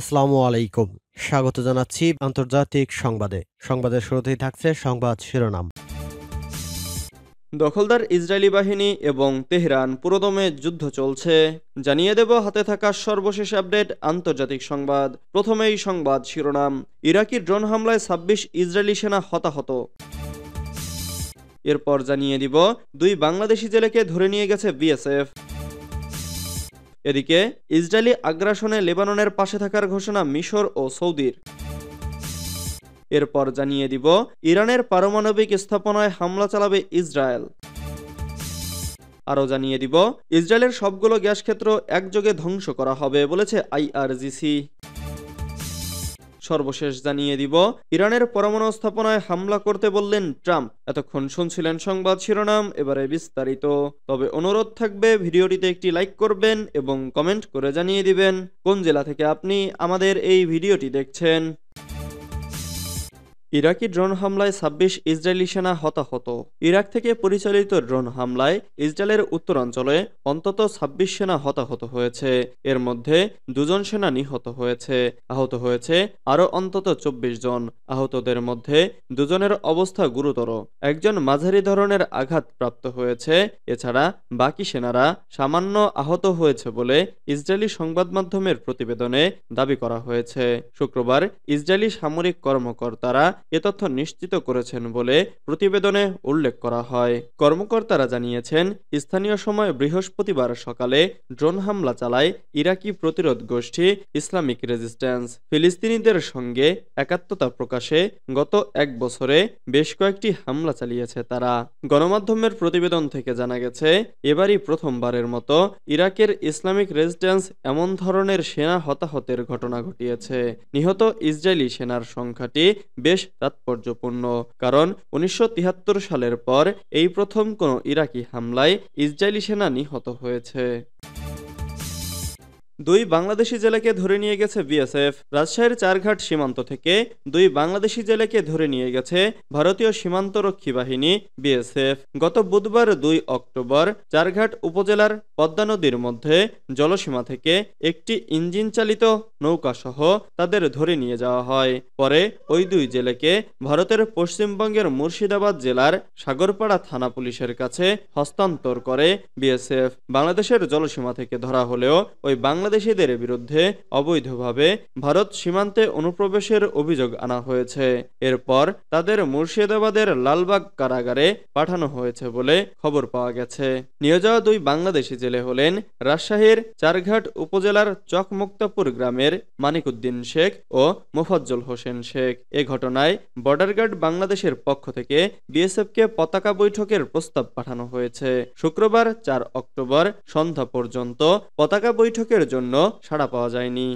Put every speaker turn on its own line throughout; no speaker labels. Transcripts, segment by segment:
আসসালামু আলাইকুম স্বাগত জানাচ্ছি আন্তর্জাতিক সংবাদে সংবাদের শুরুতেই থাকছে সংবাদ শিরোনাম দখলদার ইসরায়েলি বাহিনী এবং তেহরান পুরোদমে যুদ্ধ চলছে জানিয়ে দেব হাতে থাকা সর্বশেষ আপডেট আন্তর্জাতিক সংবাদ প্রথমেই সংবাদ শিরোনাম ইরাকি ড্রোন হামলায় ছাব্বিশ ইসরায়েলি সেনা হতাহত এরপর জানিয়ে দিব দুই বাংলাদেশি জেলেকে ধরে নিয়ে গেছে বিএসএফ এদিকে ইসরায়েলি আগ্রাসনে লেবাননের পাশে থাকার ঘোষণা মিশর ও সৌদির এরপর জানিয়ে দিব ইরানের পারমাণবিক স্থাপনায় হামলা চালাবে ইসরায়েল আরও জানিয়ে দিব ইসরায়েলের সবগুলো গ্যাস ক্ষেত্র একযোগে ধ্বংস করা হবে বলেছে আইআরজিসি সর্বশেষ জানিয়ে দিব ইরানের পরমাণু স্থাপনায় হামলা করতে বললেন ট্রাম্প এতক্ষণ শুনছিলেন সংবাদ শিরোনাম এবারে বিস্তারিত তবে অনুরোধ থাকবে ভিডিওটিতে একটি লাইক করবেন এবং কমেন্ট করে জানিয়ে দিবেন কোন জেলা থেকে আপনি আমাদের এই ভিডিওটি দেখছেন ইরাকি ড্রোন হামলায় ছাব্বিশ ইসরায়েলি সেনা হতাহত ইরাক থেকে পরিচালিত ড্রোন হামলায় ইসরায়েলের উত্তরাঞ্চলে অন্তত ছাব্বিশ সেনা হতাহত হয়েছে এর মধ্যে দুজন সেনা নিহত হয়েছে আহত হয়েছে আরও অন্তত চব্বিশ জন আহতদের মধ্যে দুজনের অবস্থা গুরুতর একজন মাঝারি ধরনের আঘাত প্রাপ্ত হয়েছে এছাড়া বাকি সেনারা সামান্য আহত হয়েছে বলে ইসরায়েলি সংবাদ মাধ্যমের প্রতিবেদনে দাবি করা হয়েছে শুক্রবার ইসরায়েলি সামরিক কর্মকর্তারা এ তথ্য নিশ্চিত করেছেন বলে প্রতিবেদনে উল্লেখ করা হয় কর্মকর্তারা জানিয়েছেন স্থানীয় সময় বৃহস্পতিবার সকালে ড্রোন হামলা চালায় ইরাকি প্রতিরোধ গোষ্ঠী ইসলামিক রেজিস্ট্যান্স ফিলিস্তিনিদের সঙ্গে একাত্মতা প্রকাশে গত এক বছরে বেশ কয়েকটি হামলা চালিয়েছে তারা গণমাধ্যমের প্রতিবেদন থেকে জানা গেছে এবারই প্রথমবারের মতো ইরাকের ইসলামিক রেজিস্ট্যান্স এমন ধরনের সেনা হতাহতের ঘটনা ঘটিয়েছে নিহত ইসরায়েলি সেনার সংখ্যাটি বেশ তাৎপর্যপূর্ণ কারণ উনিশশো সালের পর এই প্রথম কোন ইরাকি হামলায় ইসরায়েলি সেনা নিহত হয়েছে দুই বাংলাদেশি জেলেকে ধরে নিয়ে গেছে বিএসএফ রাজশাহীর চারঘাট সীমান্ত থেকে দুই বাংলাদেশি জেলেকে ধরে নিয়ে গেছে ভারতীয় সীমান্তরক্ষী বাহিনী বিএসএফ গত বুধবার দুই অক্টোবর চারঘাট উপজেলার পদ্মা নদীর মধ্যে জলসীমা থেকে একটি ইঞ্জিন চালিত নৌকাসহ তাদের ধরে নিয়ে যাওয়া হয় পরে ওই দুই জেলেকে ভারতের পশ্চিমবঙ্গের মুর্শিদাবাদ জেলার সাগরপাড়া থানা পুলিশের কাছে হস্তান্তর করে বিএসএফ বাংলাদেশের জলসীমা থেকে ধরা হলেও ওই বাংলা বাংলাদেশিদের বিরুদ্ধে অবৈধভাবে ভারত সীমান্তে অনুপ্রবেশের অভিযোগ আনা হয়েছে এরপর তাদের মুর্শিদাবাদের লালবাগ কারাগারে পাঠানো হয়েছে বলে খবর পাওয়া গেছে নিয়ে যাওয়া দুই বাংলাদেশি জেলে হলেন রাজশাহীর চারঘাট উপজেলার চকমুক্তাপুর গ্রামের মানিকুদ্দিন শেখ ও মোফাজ্জল হোসেন শেখ এ ঘটনায় বর্ডার গার্ড বাংলাদেশের পক্ষ থেকে বিএসএফকে পতাকা বৈঠকের প্রস্তাব পাঠানো হয়েছে শুক্রবার চার অক্টোবর সন্ধ্যা পর্যন্ত পতাকা বৈঠকের জন্য জন্য সাড়া পাওয়া যায়নি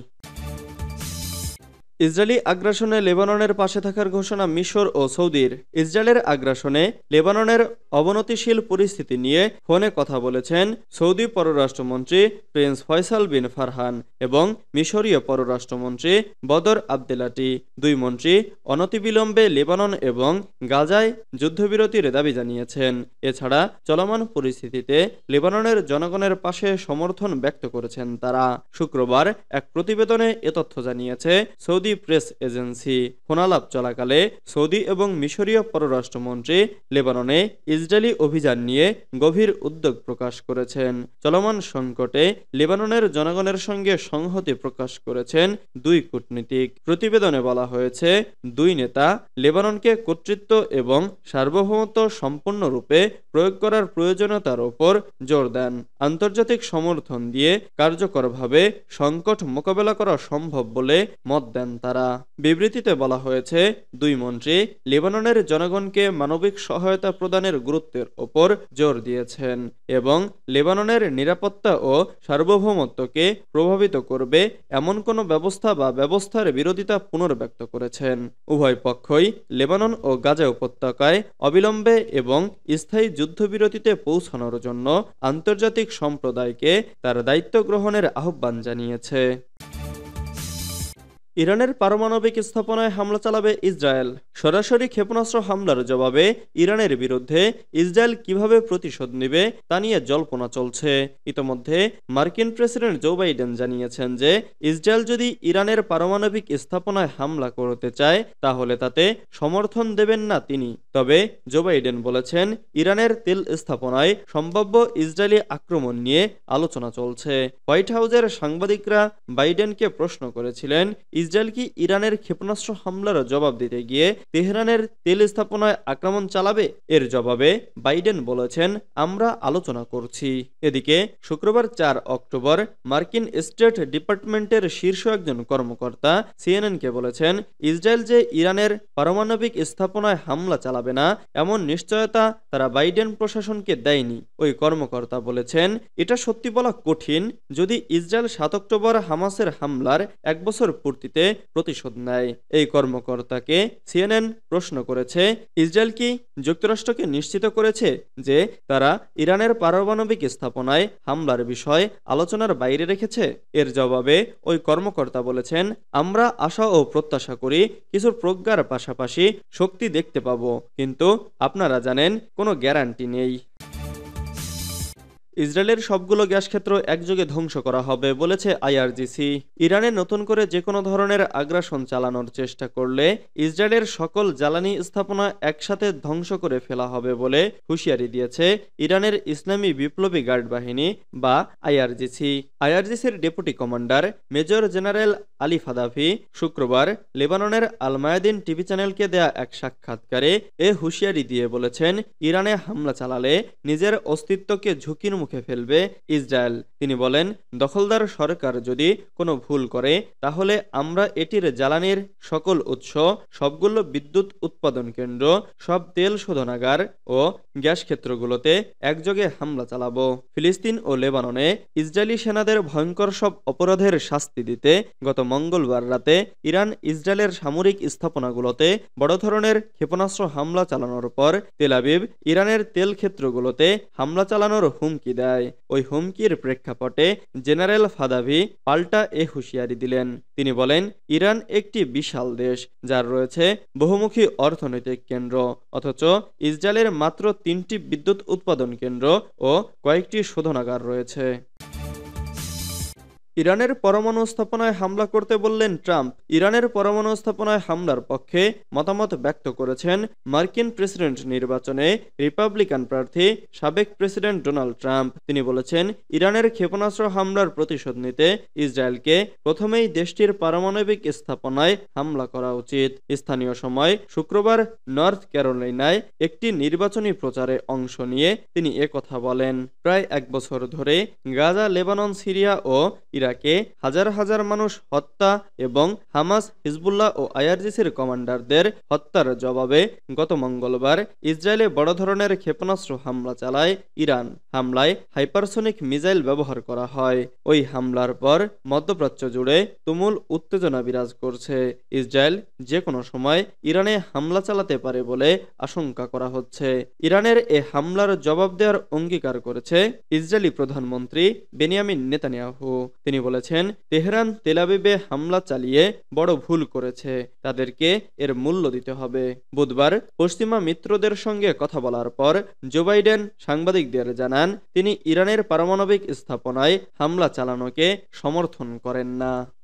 ইসরায়েলি আগ্রাসনে লেবাননের পাশে থাকার ঘোষণা মিশর ও সৌদির ইসরায়েলের আগ্রাসনে লেবাননের অবনতিশীল পরিস্থিতি নিয়ে ফোনে কথা বলেছেন সৌদি পররাষ্ট্রমন্ত্রী প্রিন্স ফয়সাল বিন ফারহান এবং মিশরীয় পররাষ্ট্রমন্ত্রী বদর আবদেলাটি দুই মন্ত্রী অনতিবিলম্বে লেবানন এবং গাজায় যুদ্ধবিরতির দাবি জানিয়েছেন এছাড়া চলমান পরিস্থিতিতে লেবাননের জনগণের পাশে সমর্থন ব্যক্ত করেছেন তারা শুক্রবার এক প্রতিবেদনে এ তথ্য জানিয়েছে সৌদি সৌদি প্রেস এজেন্সি ফোনালাপ চলাকালে সৌদি এবং মিশরীয় পররাষ্ট্রমন্ত্রী লেবাননে ইসরায়েলি অভিযান নিয়ে গভীর উদ্যোগ প্রকাশ করেছেন চলমান সংকটে লেবাননের জনগণের সঙ্গে সংহতি প্রকাশ করেছেন দুই কূটনীতিক প্রতিবেদনে বলা হয়েছে দুই নেতা লেবাননকে কর্তৃত্ব এবং সার্বভৌমত্ব সম্পূর্ণরূপে প্রয়োগ করার প্রয়োজনীয়তার ওপর জোর দেন আন্তর্জাতিক সমর্থন দিয়ে কার্যকরভাবে সংকট মোকাবেলা করা সম্ভব বলে মত দেন তারা বিবৃতিতে বলা হয়েছে দুই মন্ত্রী লেবাননের জনগণকে মানবিক সহায়তা প্রদানের গুরুত্বের ওপর জোর দিয়েছেন এবং লেবাননের নিরাপত্তা ও সার্বভৌমত্বকে প্রভাবিত করবে এমন কোনো ব্যবস্থা বা ব্যবস্থার বিরোধিতা পুনর্ব্যক্ত করেছেন উভয় পক্ষই লেবানন ও গাজা উপত্যকায় অবিলম্বে এবং স্থায়ী যুদ্ধবিরতিতে পৌঁছানোর জন্য আন্তর্জাতিক সম্প্রদায়কে তার দায়িত্ব গ্রহণের আহ্বান জানিয়েছে ইরানের পারমাণবিক স্থাপনায় হামলা চালাবে ইসরায়েল সরাসরি ক্ষেপণাস্ত্র হামলার জবাবে ইরানের বিরুদ্ধে ইসরায়েল কিভাবে প্রতিশোধ নেবে তা নিয়ে জল্পনা চলছে ইতোমধ্যে মার্কিন প্রেসিডেন্ট জো বাইডেন জানিয়েছেন যে ইসরায়েল যদি ইরানের পারমাণবিক স্থাপনায় হামলা করতে চায় তাহলে তাতে সমর্থন দেবেন না তিনি তবে জো বাইডেন বলেছেন ইরানের তেল স্থাপনায় সম্ভাব্য ইসরায়েলি আক্রমণ নিয়ে আলোচনা চলছে হোয়াইট হাউজের সাংবাদিকরা বাইডেনকে প্রশ্ন করেছিলেন ইসরায়েল কি ইরানের ক্ষেপণাস্ত্র হামলার জবাব দিতে গিয়ে তেহরানের তেল স্থাপনায় আক্রমণ চালাবে এর জবাবে বাইডেন বলেছেন আমরা আলোচনা করছি এদিকে শুক্রবার চার অক্টোবর মার্কিন স্টেট ডিপার্টমেন্টের শীর্ষ একজন কর্মকর্তা সিএনএনকে বলেছেন ইসরায়েল যে ইরানের পারমাণবিক স্থাপনায় হামলা চালাবে হবে না এমন নিশ্চয়তা তারা বাইডেন প্রশাসনকে দেয়নি ওই কর্মকর্তা বলেছেন এটা সত্যি বলা কঠিন যদি ইসরায়েল সাত অক্টোবর হামাসের হামলার এক বছর পূর্তিতে প্রতিশোধ নেয় এই কর্মকর্তাকে সিএনএন প্রশ্ন করেছে ইসরায়েল কি যুক্তরাষ্ট্রকে নিশ্চিত করেছে যে তারা ইরানের পারমাণবিক স্থাপনায় হামলার বিষয় আলোচনার বাইরে রেখেছে এর জবাবে ওই কর্মকর্তা বলেছেন আমরা আশা ও প্রত্যাশা করি কিছু প্রজ্ঞার পাশাপাশি শক্তি দেখতে পাবো কিন্তু আপনারা জানেন কোনো গ্যারান্টি নেই ইসরায়েলের সবগুলো গ্যাস ক্ষেত্র একযোগে ধ্বংস করা হবে বলেছে আইআরজিসি ইরানে নতুন করে যে কোনো ধরনের আগ্রাসন চালানোর চেষ্টা করলে ইসরায়েলের সকল জ্বালানি স্থাপনা একসাথে ধ্বংস করে ফেলা হবে বলে হুঁশিয়ারি দিয়েছে ইরানের ইসলামী বিপ্লবী গার্ড বাহিনী বা আইআরজিসি আইআরজিসির deputy commander major general Ali Fadavi শুক্রবার লেবাননের আলমায়াদিন টিভি চ্যানেলকে দেয়া এক সাক্ষাৎকারে এ হুঁশিয়ারি দিয়ে বলেছেন ইরানে হামলা চালালে নিজের অস্তিত্বকে ঝুঁকির মুখে ফেলবে ইসরায়েল তিনি বলেন দখলদার সরকার যদি কোনো ভুল করে তাহলে আমরা এটির জ্বালানির সকল উৎস সবগুলো বিদ্যুৎ উৎপাদন কেন্দ্র সব তেল শোধনাগার ও গ্যাস ক্ষেত্রগুলোতে একযোগে হামলা চালাব ফিলিস্তিন ও লেবাননে ইসরায়েলি সেনাদের ভয়ঙ্কর সব অপরাধের শাস্তি দিতে গত মঙ্গলবার রাতে ইরান ইসরায়েলের সামরিক স্থাপনাগুলোতে বড় ধরনের ক্ষেপণাস্ত্র হামলা চালানোর পর তেলাবিব ইরানের তেল ক্ষেত্রগুলোতে হামলা চালানোর হুমকি হুমকি দেয় ওই হুমকির প্রেক্ষাপটে জেনারেল ফাদাভি পাল্টা এ হুঁশিয়ারি দিলেন তিনি বলেন ইরান একটি বিশাল দেশ যার রয়েছে বহুমুখী অর্থনৈতিক কেন্দ্র অথচ ইসরায়েলের মাত্র তিনটি বিদ্যুৎ উৎপাদন কেন্দ্র ও কয়েকটি শোধনাগার রয়েছে ইরানের পরমাণু স্থাপনায় হামলা করতে বললেন ট্রাম্প ইরানের পরমাণু স্থাপনায় হামলার পক্ষে মতামত ব্যক্ত করেছেন মার্কিন প্রেসিডেন্ট নির্বাচনে রিপাবলিকান প্রার্থী সাবেক প্রেসিডেন্ট ডোনাল্ড ট্রাম্প তিনি বলেছেন ইরানের ক্ষেপণাস্ত্র হামলার প্রতিশোধ নিতে ইসরায়েলকে প্রথমেই দেশটির পারমাণবিক স্থাপনায় হামলা করা উচিত স্থানীয় সময় শুক্রবার নর্থ ক্যারোলাইনায় একটি নির্বাচনী প্রচারে অংশ নিয়ে তিনি একথা বলেন প্রায় এক বছর ধরে গাজা লেবানন সিরিয়া ও ইরাকে হাজার হাজার মানুষ হত্যা এবং হামাস হিজবুল্লাহ ও আইআরজিসির কমান্ডারদের হত্যার জবাবে গত মঙ্গলবার ইসরায়েলে বড় ধরনের ক্ষেপণাস্ত্র হামলা চালায় ইরান হামলায় হাইপারসনিক মিসাইল ব্যবহার করা হয় ওই হামলার পর মধ্যপ্রাচ্য জুড়ে তুমুল উত্তেজনা বিরাজ করছে ইসরায়েল যে কোনো সময় ইরানে হামলা চালাতে পারে বলে আশঙ্কা করা হচ্ছে ইরানের এ হামলার জবাব দেওয়ার অঙ্গীকার করেছে ইসরায়েলি প্রধানমন্ত্রী বেনিয়ামিন নেতানিয়াহু তিনি বলেছেন তেহরান তেলাবিবে হামলা চালিয়ে বড় ভুল করেছে তাদেরকে এর মূল্য দিতে হবে বুধবার পশ্চিমা মিত্রদের সঙ্গে কথা বলার পর জো বাইডেন সাংবাদিকদের জানান তিনি ইরানের পারমাণবিক স্থাপনায় হামলা চালানোকে সমর্থন করেন না